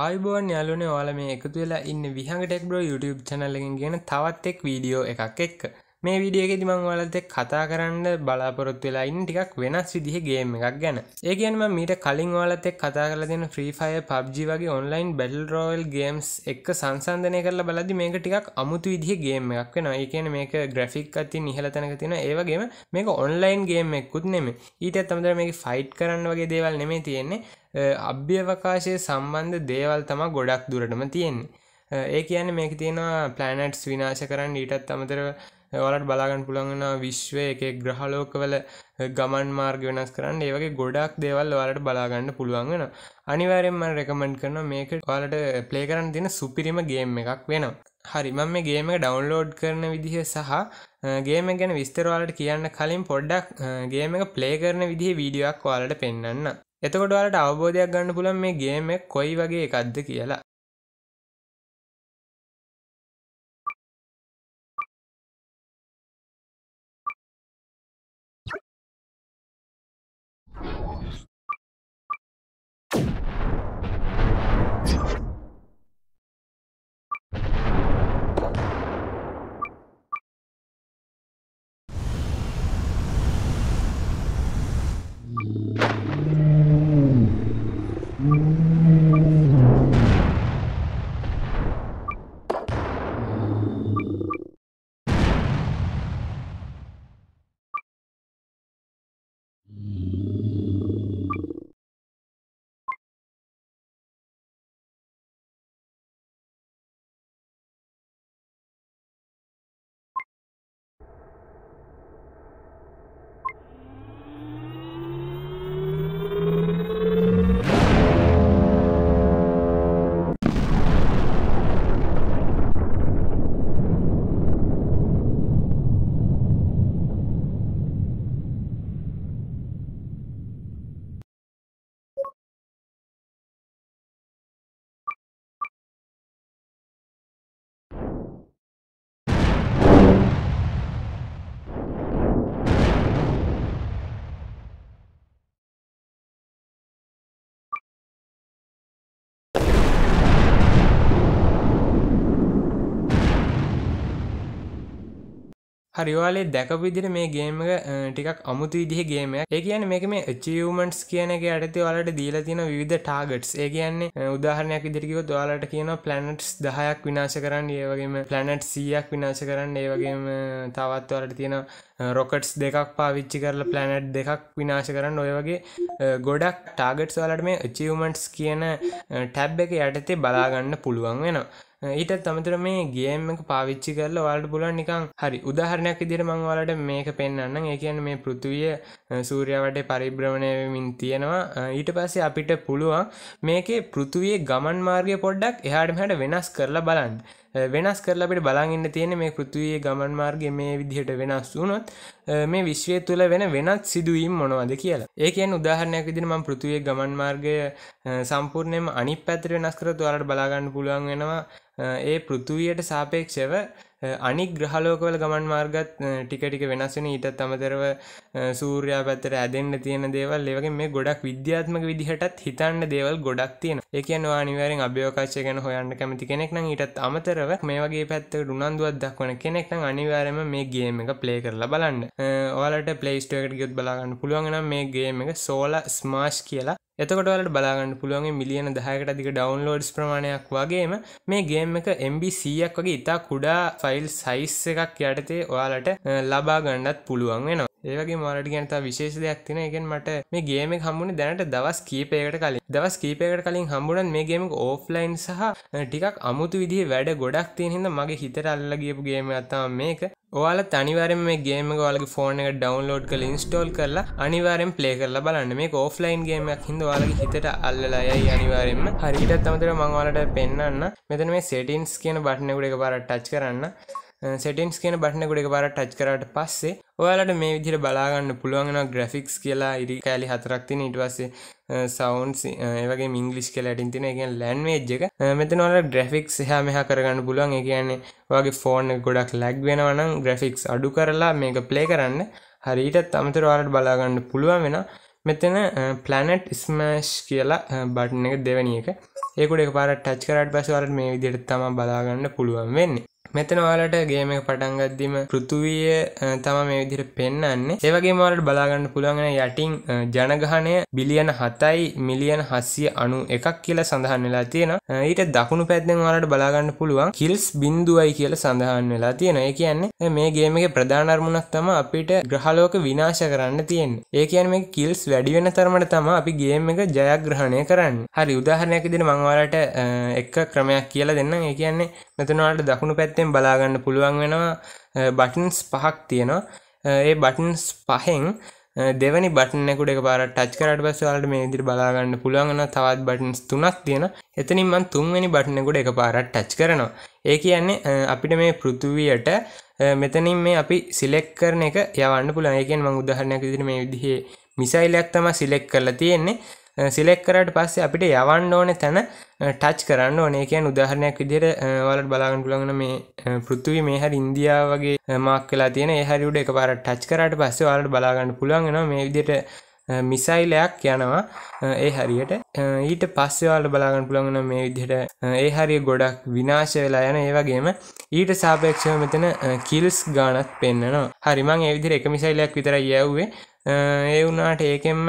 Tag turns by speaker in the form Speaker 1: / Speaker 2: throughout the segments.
Speaker 1: ආයුබෝන් යාලුනේ ඔයාල මේ එකතු වෙලා ඉන්න විහඟ ටෙක් බ්‍රෝ YouTube චැනලකින් ගෙන තවත් එක් වීඩියෝ එකක් එක්ක මේ විඩියගෙ දිමං වලතෙක් කතා කරන්න බලාපොරොත් වෙලා ඉන්න ටිකක් වෙනස් විදිහගේම එකක් ගැන ඒ කියනම මීට කලින් වලතෙක් කතා කල දෙන ්‍රීෆය පබ්ජි වගේ ඔන්ලයින් බැඩල් රෝල් ගේම්ස් එක් සංසන්ධනය කරලා බලදි මේක ටිකක් අමුතු විදිහගේම එකක් වෙන ඒ කියන මේක ග්‍රෆික් අති නිහලතනක තින ඒවගේම මේක ඔන්ලයින් ගේම එක්කුත් නෙමේ ඊට තමතර මේක ෆයිට් කරන්න වගේ දේවල් නෙමේ තියෙන්නේ අභ්‍යවකාශය සම්බන්ධ දේවල් තම ගොඩක් දුරටම තියෙන්නේ ඒ කියන්නේ මේක තියෙනවා පලනට්ස් විනාශ කරන්න ඊටත් අමතරව ඔලට බලාගන්න පුළන්ගෙන විශ්වය එක ග්‍රහලෝකවල ගමන් මාර්ග වෙනස් කරන්න ඒවගේ ගොඩක් දේවල් වලට බලාගන්න පුළුවන්ගෙන අනිවරෙන්ම රෙකමෙන්ඩ් කරන මේක ඔලට පලේ කරන්න තින සුපිරිම ගේම් එකක් වෙනවා හරි මම මේ ගේම එක ඩවන්ලෝඩ් කරන විදිහ සහ ගේම ගැන විස්තරවාලට කියන්න කලින් පොඩ්ඩක් ගේම එක පලේ කරන විදිහ වීඩියක් වාලට පෙන්න්න එතකොට වලට අවබෝධයක් ගන්න පුළන් මේ ගේම කොයි වගේ එකක්ද කියලා හරිවාලේ දැකවිදිට මේ ගේම ටිකක් අමුතු විදිහගේම ඒ කියන මේක මේ චියවමන්ටස් කියනක අයටති වලට දීලා තියෙන විධ ටාගට්ස් ඒ කියන්නේ උදාහරණයක් ඉදිරිකිව දවාලට කියන පලනට්ස් දහයක් විනාශ කරන්න ඒවගේම පලනට් සියයක් විනාශ කරන්න ඒවගේම තවත් වලට තියෙන රොකට්ස් දෙකක් පාවිච්චි කරල පලනට් දෙකක් විනාශ කරන්න ඔය වගේ ගොඩක් ටාගට්ස් වලට මේ චියවමන්ටස් කියන ටැබ් එක යටතේ බලාගන්න පුළුවන් වෙනවා ඊට තමතර මේ ගේම එක පාවිච්චි කරල වාට පුලන් නිකං හරි උදාහරණයක් ඉදිර මංවලට මේක පෙන්න්න ඒකන් මේ පෘතුවිය සූරයාවට පරිබ්‍රවණයමින් තියෙනවා ඊට පස්සේ අපිට පුළුවන් මේකේ පෘතුවිය ගමන් මාර්ගය පොඩ්ඩක් එහාට හැට වෙනස් කරලා බලන්න වෙනස් කරලට බලාගන්න තියෙන මේ පෘතිවයේ ගමන් මාර්ග මේ විදිහට වෙනස් වුනොත් මේ විශ්වය තුළ වෙන වෙනත් සිදුවීම් මොනවද කියලා ඒකෙන් උදාහරණයක් විදිනම පෘතිවයේ ගමන් මාර්ගය සම්පූර්ණයම අනි පැතර වෙනස් කර තුවාලට බලාගන්න පුළුවන් වෙනවා ඒ පෘතුවයට සාපේක්ෂව අනික් ග්‍රහලෝකවල ගමන් මාර්ගත් ටිකටික වෙනස්සෙන ඊටත් අමතරව සූර්යා පැත්තර ඇදෙන්න්න තියෙන දේවල් ඒවගේ මේ ගොඩක් විද්‍යාත්මක විදිහටත් හිතන්න දේවල් ගොඩක් තියෙන එකන අනිවරෙන් අභ්‍යෝකාශය ගැන හොයන්න කැමති කෙනෙක් නම් ඊටත් අමතරව මේ වගේ පැත්ත රුණන්දුවත් දක්වන කෙනෙක් නම් අනිවාරම මේ ගේම එක ප්ලේ කරලා බලන්න ඕලට පලේස්ටකට ගොත් බලාගන්න පුළුවන්නම් මේ ගේම එක සෝල ස්මාශ් කියලා එතකොටලට බලාගන්න පුළුවන් මිලියන දහයකට දික ඩවන්ලෝඩස් ප්‍රමාණයක් වගේම මේ ගේම් එක MBCයක් වගේ ඉතා කුඩා ෆයිල් සයිස් එකක් යටතේ ඔයාලට ලබා ගණ්ඩත් පුළුවන් වෙනවා ඒවගේ මරට ගැනත විශේෂ දෙයක් තින එකෙන් මට මේ ගේම හම්බුණ දැනට දවස් කීපයකට කලින් දවස් කීපයකට කලින් හම්බුණන් මේ ගේම ඕෆ්ලයින් සහ ටිකක් අමුතු විදිහ වැඩ ගොඩක් තියෙන හිද මගේ හිතර අල්ලගියපු ගේම අත්තම මේක ඔයාල තනිවරම මේ ගේම ගලගේ ෆෝන එක ඩවන්ලෝඩ් කළ ඉන්ස්ටෝල් කරලා අනිවාරෙන් ප්ලේ කරලා බලන්න මේ ඔෆ්ලයින් ගේමක් හිද වාලගේ හිතට අල්ලලායයි අනිවාරෙන්ම හරිටත් අමතර මංවාලට පෙන්න්න මෙතන මේ සෙටින්ස් කියන බට්නකුට එක පාර ටච් කරන්න සෙටින්ස් කියන බටනකුඩ බර ටච් කරට පස්සේ ඔයාලට මේ විදිර බලාගන්න පුළුවන්ෙන ග්‍රෆික්ස් කියලා ඉරි කෑලි හතරක්තින ඉටවස්සේ සවන් ඒවගේ මිංගලිස් කියලා ඇටින්තින එක ලැන්වේජ් එක මෙතන ඔල ග්‍රෆික්ස් හා මෙහ කරගන්න පුළුවන් එක කියන්නේ වගේ ෆෝර්න ගොඩක් ලැග් වෙනවනම් ග්‍රෆික්ස් අඩු කරලා මේක ප්ලේ කරන්න හරිටත් අමතර වාලට බලාගන්න පුළුවන් වෙන මෙතන පලනට් ස්මෑෂ් කියලා බටන එක දෙවැනි එක ඒකුට එක පාර ටච් කරට පසවරට මේ විදියට තම බලාගන්න පුළුවන් වෙන්නේ මෙතන ඔයාලට ගේම එක පටන්ගත්දීම පෘතුවිය තම මේ විදිර පෙන්න්න ඒවගේ මලට බලාගන්න පුළුවන්ගෙන යටින් ජනගහනය බිලියන හතයි මිලියන හස්සිය අනු එකක් කියලා සඳහන් වෙලා තියෙන ඊට දකුණු පැත්දෙන් වාලට බලාගන්න පුළුවන් කිල්ස් බින්දුවයි කියල සඳහන් වෙලා තියෙන ඒ කියන්නේ මේ ගේමගේ ප්‍රධානර්මුණක් තම අපිට ග්‍රහලෝක විනාශ කරන්න තියෙන් ඒ කියන් මේ කිල්ස් වැඩිවෙන තරමට තම අපි ගේම එක ජයග්‍රහණය කරන්න හරි උදාහරණයක් දෙන මංවාලට එක ක්‍රමයක් කියලා දෙන්න ඒ කියන්නේ මෙතනවාට දකුණු පැත්තෙන් බලාගන්න පුළුවන් වෙනවා බටන්ස් පහක් තියෙනවා ඒ බටන්ස් පහෙන් දෙවනි බටනෙකුට පාර ටච් කරට පස් වලට මේ දිරි බලාගන්න පුළුවන්ගන තවත් බටන්ස් තුනක් තියෙන එතනින්මන් තුන්වැනි බටනෙකුට එක පාරට ටච් කරනවා ඒ කියන්නේ අපිට මේ පෘතුවයට මෙතනින් මේ අපි සිලෙක් කරන එක යවන්න පුළන් ඒකෙන් මං උදහරණයක් දිර මේ විදිහේ මිසයිලයක් තම සිලෙක් කරලා තියෙන්නේ සිලෙක් කරට පස්සේ අපිට යවන්න ඕන තැන ටච් කරන්න ඕනේ කියන් උදාහරණයක් විදිර වලට බලාගන්න පුළගන මේ පෘත්තුවි මේ හරි ඉන්දියා වගේ මක්කලා තියෙන හරිුඩ එක පාර ටච් කරට පස්සේ වලට බලාගන්න පුළුවන්ගෙන මේ විදිට මිසයිලයක් යනවා ඒ හරියට ඊට පස්සවාල බලාගන්න පුළඟන මේ විදිහට ඒ හරි ගොඩක් විනාශ වෙලා යන ඒවගේම ඊට සාපේක්ෂව මෙතන කිල්ස් ගානත් පෙන්න්නනවා හරිමං ඒවිදිර එක මිසයිලයක් විතර යව්වේ ඒ වුණට ඒකෙන්ම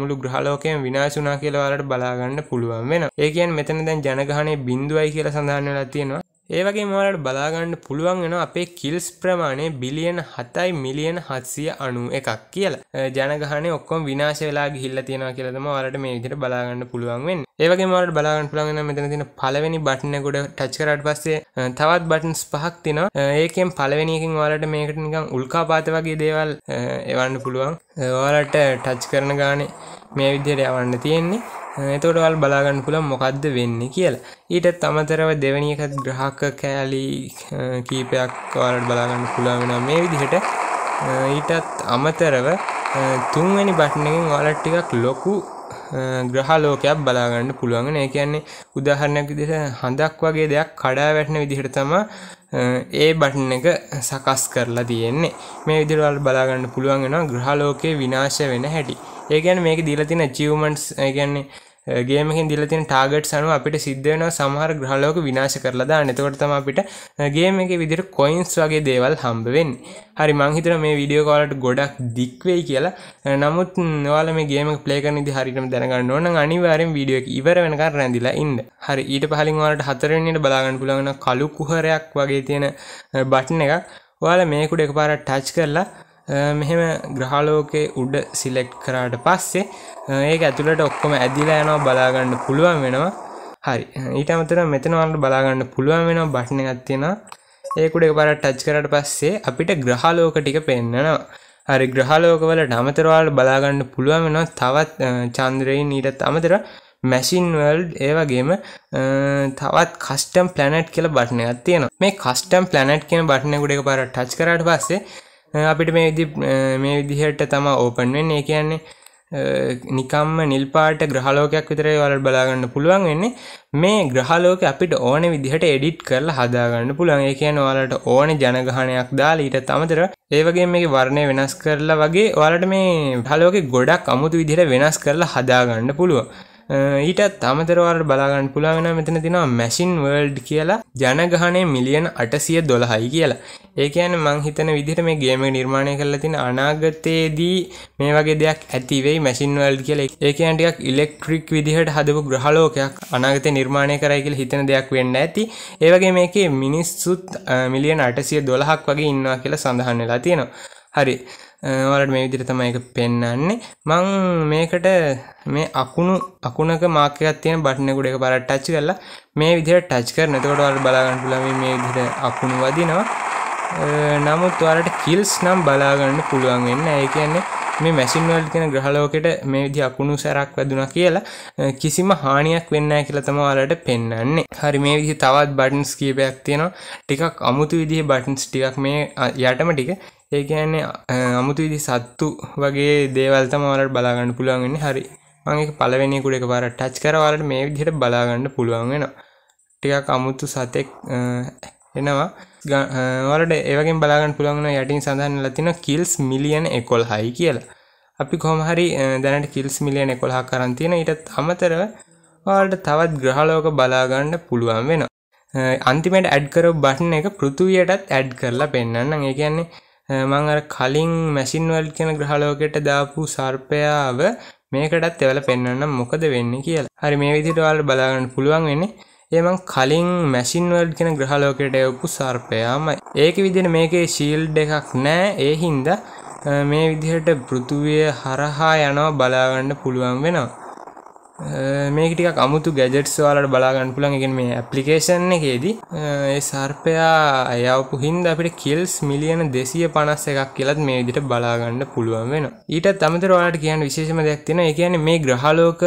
Speaker 1: මුළු ග්‍රහලෝකයෙන් විනාශුනා කියලවාලට බලාගන්න පුළුවන් වෙන ඒකයන් මෙතන දැන් ජනගහනේ බින්දුවයි කියල සඳහන්න ලතියෙනවා ඒවගේ මලට බලාගන්න පුළුවන් වෙන අපේ කිල්ස් ප්‍රමාණය බිලියන හතයි මිලියන හත්සිය අනු එකක් කියලා ජනගහන ඔක්කොම් විනාශවෙලා ගිල්ල තියෙන කියලම වලට මේ විදිට බලාගන්න පුළුවන්ෙන් ඒවගේ මලට බලාගන්න පුළුවන් මෙතන තින පලවෙනි බටන ගොඩ ටච් කරට පස්සේ තවත් බටන්ස් පහක් තින ඒකෙන් පලවෙනියකින් වලට මේකට නිකං උල්කාපාත වගේ දේවල් එවන්න පුළුවන් ඕලට ටච් කරන ගානේ මේ විදියට යවන්න තියෙන්නේ එතකොට වල් බලාගන්න පුළ මොකක්ද වෙන්න කියලා ඊට තමතරව දෙවැනිකත් ග්‍රහක කෑලි කීපයක් වලට බලාගන්න පුළා වෙන මේ විදිහට ඊටත් අමතරව තුන්වැනි බට්නකින් වලට ටිකක් ලොකු ග්‍රහලෝකයක් බලාගන්න පුළුවන්ගෙන ඒ කියන්නේ උදාහරණයක් විදිට හඳක් වගේ දෙයක් කඩා වැටන විදිහට තම ඒ බටන එක සකස් කරලා තියෙන්නේ මේ විදිරවල් බලාගන්න පුළුවන්ගෙන ග්‍රහලෝකය විනාශ වෙන හැටි ඒගැන මේක දිලතින චිවමන්ස් ඒගැන්නේ ගේමකින් දිලතින ටාගට් සනු අපිට සිද්ධවෙනවා සමහර ග්‍රහලෝක විනාශ කරලදා නතකොටතම අපිට ගේම එක විදිර කොයින්ස් වගේ දේවල් හම්බවෙන් හරි මංහිතර මේ විඩියෝ කාලට ගොඩක් දික්වෙයි කියලා නමුත් නවාල මේ ගේම පලේකනදි හරිටම දැනගන්න ඕන අනිවාරෙන් විඩියෝ ඉවර වෙනකර රැඳදිලා ඉන්න හරි ඊට පහලින්වාලට හතරෙන්ට බලාගන්න පුළගන කලු කුහරයක් වගේ තියෙන බට්න එකක් ඔයාල මේකුට එකපාර ටච් කරලා මෙහෙම ග්‍රහලෝකයේ උඩ සිලෙක්ට් කරාට පස්සේ ඒක ඇතුළට ඔක්කොම ඇදිලා යනවා බලාගන්න පුළුවන් වෙනවා හරි ඊට අමතර මෙතන වලට බලාගන්න පුළුවන් වෙනවා බටන් එකක් තියෙනවා ඒකුඩ එකපාරට ටච් කරාට පස්සේ අපිට ග්‍රහලෝක ටික පෙන්වනවා හරි ග්‍රහලෝකවලට අමතර වලට බලාගන්න පුළුවන් වෙනවා තවත් චන්ද්‍රයන් ඊටත් අමතර මැසින් වල්ඩ් ඒවගේම තවත් කස්ටම් පලනට් කියල බට්නයක් තියෙන මේ කස්ටම් පලනට් කියෙන බට්නකුඩ එක පර ටච් කරට පස්සේ අපිට මේ මේ විදිහට තම ඕපන්වෙන් ඒ කියන්නේ නිකම්ම නිල්පාට ග්‍රහලෝකයක් විතරේ වල බලාගන්න පුළුවන් වෙන්නේ මේ ග්‍රහලෝක අපිට ඕන විදිහට එඩිට් කරලා හදාගන්න පුළුවන් ඒ කියන්නේ ඔයාලට ඕන ජනගහනයක් දාලා ඊට අමතර ඒ වගේ මේකේ වර්ණය වෙනස් කරලා වගේ ඔයාලට මේ ග්‍රහලෝකේ ගොඩක් අමුතු විදිහට වෙනස් කරලා හදාගන්න පුළුවන් ඊටත් අමතරවාට බලාගන්න පුළාවෙන මෙතන තිනවා මැසින් වර්ල්ඩ් කියලා ජනගහනේ මිලියන අටසිය දොළහයි කියලා ඒකයන මංහිතන විදිහට මේ ගේම නිර්මාණය කරලා තින අනාගතයේදී මේ වගේ දෙයක් ඇතිවෙයි මැසින් වල්ඩ් කියල ඒකන්ටක් ඉලෙක්ට්‍රික් විදිහට හදපු ග්‍රහලෝකයක් අනාගත නිර්මාණය කරයිකල් හිතන දෙයක් වෙන්න ඇති ඒවගේ මේකේ මිනිස්සුත් මිලියන අටසිය දොළහක් වගේ ඉන්නවා කියලා සඳහන්න වෙලා තියෙනවා හරි වලට මේ විදිර තමයි එක පෙන්න්නන්නේ මං මේකට මේ අකුණු අකුණක මාකයක් තියෙන බටනකුට එක පරට ටච් කරලා මේ විදිර ටච් කර නතකොට බලාගන්න පුලම මේ විදිර අකුණු වදිනවා නමුත් වලට කිල්ස් නම් බලාගන්න පුළුවන් වෙන්න ඒ කියන්නේ මේ මැසින්වල් කෙන ග්‍රහලෝකට මේ විදි අකුණු සැරක් වැදුනා කියලා කිසිම හානියක් වෙන්න කියලා තම වලට පෙන්න්නේ හරි මේ විදි තවත් බටන්ස් කීපයක් තියෙනවා ටිකක් අමුතු විදිහ බටන්ස් ටිකක් මේ යටම ටික ඒකන්නේ අමුතුවිදි සත්තු වගේ දේවල්තම වලට බලාගන්න පුළුවන්ගන්න හරි මගේ පලවෙනි කුඩ එක පාර ටච් කරවලට මේ විදිහට බලාගන්න පුළුවන් වෙන ටිකක් අමුතු සතෙක් එනවා වලට ඒවගේ බලාගන්න පුළුවන් යටින් සඳහන් ලතින කිල්ස් මිලියන එකොල් හයි කියලා අපි කොමහරි දැනට කිල්ස් මිලියන එකොල්හ කරන්තියෙන ඉට අමතරව වාට තවත් ග්‍රහලෝක බලාගන්න පුළුවන් වෙන අන්තිමට ඇඩ්කර බටන එක පෘතුවයටත් ඇඩ් කරලා පෙන්න්න ඒගැන්නේ මං අර කලින් මැසින්වල් කියන ග්‍රහලෝකෙට දාපු සර්පයාව මේකටත් එවල පෙන්න්නම් මොකද වෙන්න කියලා හරි මේ විදිට වල් බලාගන්න පුළුවන් වෙන්නේ ඒමං කලින් මැසින්වල් කෙන ග්‍රහලෝකෙට එවපු සර්පයාම ඒක විදින මේකේ ශීල්ඩ එකක් නෑ ඒ හින්ද මේ විදිහට පෘතුවිය හරහා යනව බලාගන්න පුළුවන් වෙනවා මේකටික අමුතු ගැජෙට්ස් වාලට බලාගන්න පුළන් එකෙන් මේ ඇපලිකේෂන් එකේදී ඒ සර්පයා අයවපු හින්ද අපිට කෙල්ස් මිලියන දෙසිය පනස් එකක් කියලත් මේ විදිට බලාගන්න පුළුවන් වෙන ඊට තමතර වාට කියන්න විශේෂම දෙයක් තියෙන ඒ කියන්නේ මේ ග්‍රහලෝක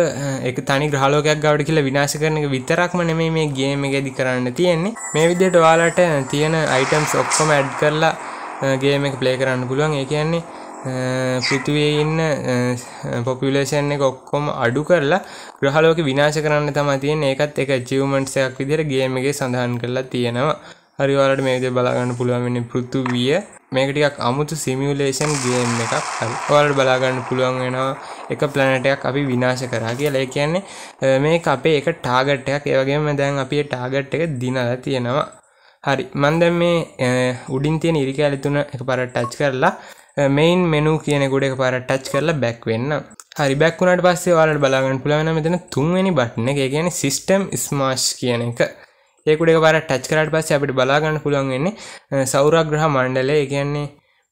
Speaker 1: එක තනි ග්‍රහලෝකයක් ගවට කියලා විනාශ කරන එක විතරක්ම නෙමෙයි මේ ගේම් එකේදී කරන්න තියෙන්නේ මේ විදිහට ඔයාලට තියෙන අයිටම්ස් ඔක්කොම ඇඩ් කරලා ගේම් එක ප්ලේ කරන්න පුළුවන් ඒ කියන්නේ පෘතිවේ ඉන්න පොපිලේෂන් එක ඔක්කොම අඩු කරලා ග්‍රහලෝක විනාශ කරන්න තමයි තියෙන්නේ. ඒකත් එක achievements එකක් විදිහට ගේම් එකේ සඳහන් කරලා තියෙනවා. හරි ඔයාලට මේ විදිහට බලා ගන්න පුළුවන් වෙන්නේ පෘථුවිය. මේක ටිකක් අමුතු සිමියුලේෂන් ගේම් එකක්. හරි. ඔයාලට බලා ගන්න පුළුවන් වෙනවා එක planet එකක් අපි විනාශ කරා කියලා. ඒ කියන්නේ මේක අපේ එක ටාගට් එකක්. ඒ වගේම දැන් අපි ඒ ටාගට් එක දිනලා තියෙනවා. හරි. මම දැන් මේ උඩින් තියෙන ඉරිකැලි තුන එකපාරට ටච් කරලා මෙයින් මෙනු කියන ගොඩ පාර ටච් කරලා බැක් වෙන්න හරි බැක්ුණට පස්සේ වාලට බලාගන්න පුළවෙන මෙතන තුන්වැනි බට්න එක කියන සිිස්ටම් ස්මාශ් කියන එක ඒකුඩ පාර ටච් කරට පස්ස අපිට බලාගන්න පුළුවන්වෙන්නේ සෞරග්‍රහ මණ්ඩලය කියන්නේ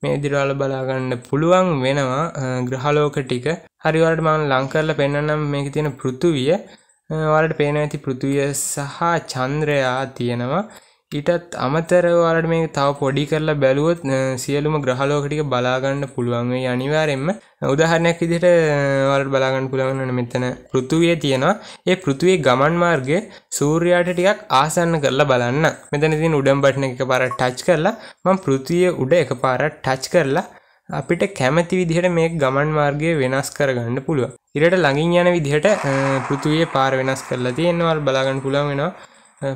Speaker 1: මේ දිරවල බලාගන්න පුළුවන් වෙනවා ග්‍රහලෝක ටික හරිවලට මං ලංකරල පෙන්න්නම් මේක තියෙන පෘතුවිය වලට පේන ඇති පෘතුවිය සහ චන්ද්‍රයා තියෙනවා ඊටත් අමතර ඔයාලට මේක තව පොඩි කරලා බැලුවොත් සියලුම ග්‍රහලෝක ටික බලා ගන්න පුළුවන් මේ අනිවාර්යෙන්ම උදාහරණයක් විදිහට ඔයාලට බලා ගන්න පුළුවන් වෙන මෙතන පෘථුවිය තියෙනවා. ඒ පෘථුවියේ ගමන් මාර්ගය සූර්යාට ටිකක් ආසන්න කරලා බලන්න. මෙතන තියෙන උඩම් බටන එක පාරක් ටච් කරලා මම පෘථුවිය උඩ එකපාරක් ටච් කරලා අපිට කැමති විදිහට මේ ගමන් මාර්ගය වෙනස් කරගන්න පුළුව. ඉරට ළඟින් යන විදිහට පෘතුවයේ පාර වෙනස් කරලා තියෙන්නවල් බලාගන්න පුළුවන් වෙනවා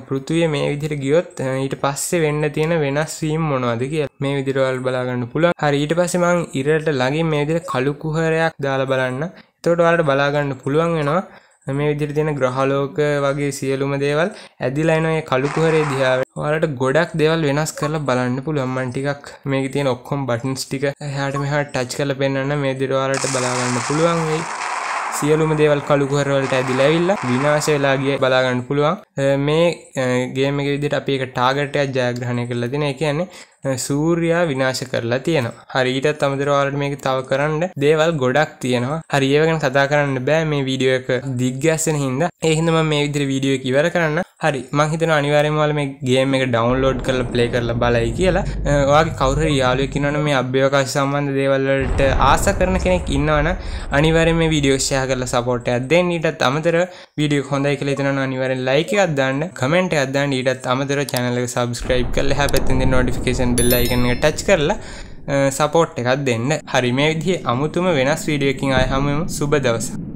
Speaker 1: පෘතුවය මේ විදිර ගියොත් ඊට පස්සේ වෙන්න තියෙන වෙනස් වීම් මොනවාද කිය මේ විදිරවල් බලාගන්න පුළන් හරිට පසෙමං ඉරට ලගින් මේ විදිර කළුකුහරයක් දාල බලන්න තොට වලට බලාගන්න පුළුවන් වෙනවා මේ විදිර තියෙන ග්‍රහලෝක වගේ සියලුම දේවල් ඇදිලයිනය කළුකුහරේ දිහාාව වලට ගොඩක් දෙවල් වෙනස් කරලා බලන්න පුළුවම්මන් ටිකක් මේක තියෙන ඔක්කොම් බටන්ස් ටික හට මෙහට ටච් කල පෙන්න්න මේ දිරවාලට බලාගන්න පුළුවන් වෙයි සියලුම දේවල් කළුකුහරවලට ඇදිල ඇවිල්ල විනාශවෙලාගේ බලාගන්න පුළුවන් මේ ගේමක විදිට අපේ ටාගටයක් ජයග්‍රහණය කරලා දෙන කියන්නේ සූර්යා විනාශ කරලා තියෙනවා හරිටත් අමතරවාලට මේක තව කරන්න දේවල් ගොඩක් තියෙනවා හරි ඒව ගැන කතා කරන්න බෑ මේ වීඩියෝ එක දිග්ගැස්සෙන හින්දා ඒ හින්දා මම මේ විදිහට වීඩියෝ එක ඉවර කරන්න හරි මං හිතන අනිවාර්යෙන්ම ඔයාලා මේ ගේම් එක ඩවුන්ලෝඩ් කරලා ප්ලේ කරලා බලයි කියලා ඔයාගේ කවුරු හරි යාළුවෙක් ඉන්නවනම් මේ අභ්‍යවකාශ සම්බන්ධ දේවල් වලට ආස කරන කෙනෙක් ඉන්නවනම් අනිවාර්යෙන් මේ වීඩියෝ ෂෙයා කරලා සපෝට් එකක් දෙන්න ඊටත් අමතරව වීඩියෝ හොඳයි කියලා හිතනවා අනිවාර්යෙන් ලයික් එකක් දාන්න කමෙන්ට් එකක් දාන්න ඊටත් අමතරව channel එක subscribe කරලා එහා පැත්තෙන් දෙන notification අයිකන් බෙල්ල අයිකන්න ටච් කරලා සපෝට් එකත් දෙන්න හරි මේ විදිහ අමුතුම වෙනස් වීඩියකින් අයහමම සුබ දවසා